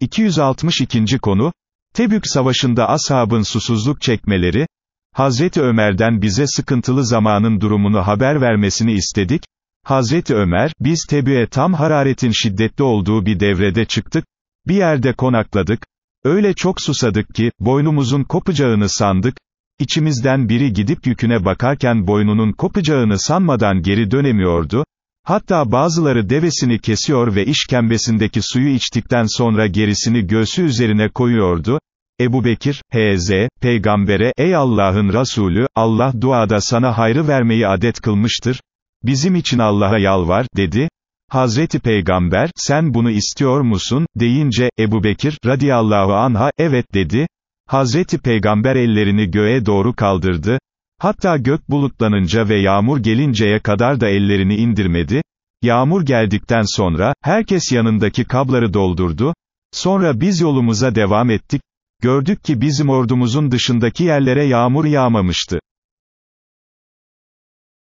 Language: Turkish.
262. konu, Tebük Savaşı'nda ashabın susuzluk çekmeleri, Hazreti Ömer'den bize sıkıntılı zamanın durumunu haber vermesini istedik, Hazreti Ömer, biz Tebük'e tam hararetin şiddetli olduğu bir devrede çıktık, bir yerde konakladık, öyle çok susadık ki, boynumuzun kopacağını sandık, İçimizden biri gidip yüküne bakarken boynunun kopacağını sanmadan geri dönemiyordu, Hatta bazıları devesini kesiyor ve işkembesindeki suyu içtikten sonra gerisini göğsü üzerine koyuyordu. Ebu Bekir, H.Z., Peygamber'e, Ey Allah'ın Resulü, Allah duada sana hayrı vermeyi adet kılmıştır. Bizim için Allah'a yalvar, dedi. Hazreti Peygamber, sen bunu istiyor musun, deyince, Ebu Bekir, radiyallahu anha, evet dedi. Hazreti Peygamber ellerini göğe doğru kaldırdı. Hatta gök bulutlanınca ve yağmur gelinceye kadar da ellerini indirmedi, yağmur geldikten sonra, herkes yanındaki kabları doldurdu, sonra biz yolumuza devam ettik, gördük ki bizim ordumuzun dışındaki yerlere yağmur yağmamıştı.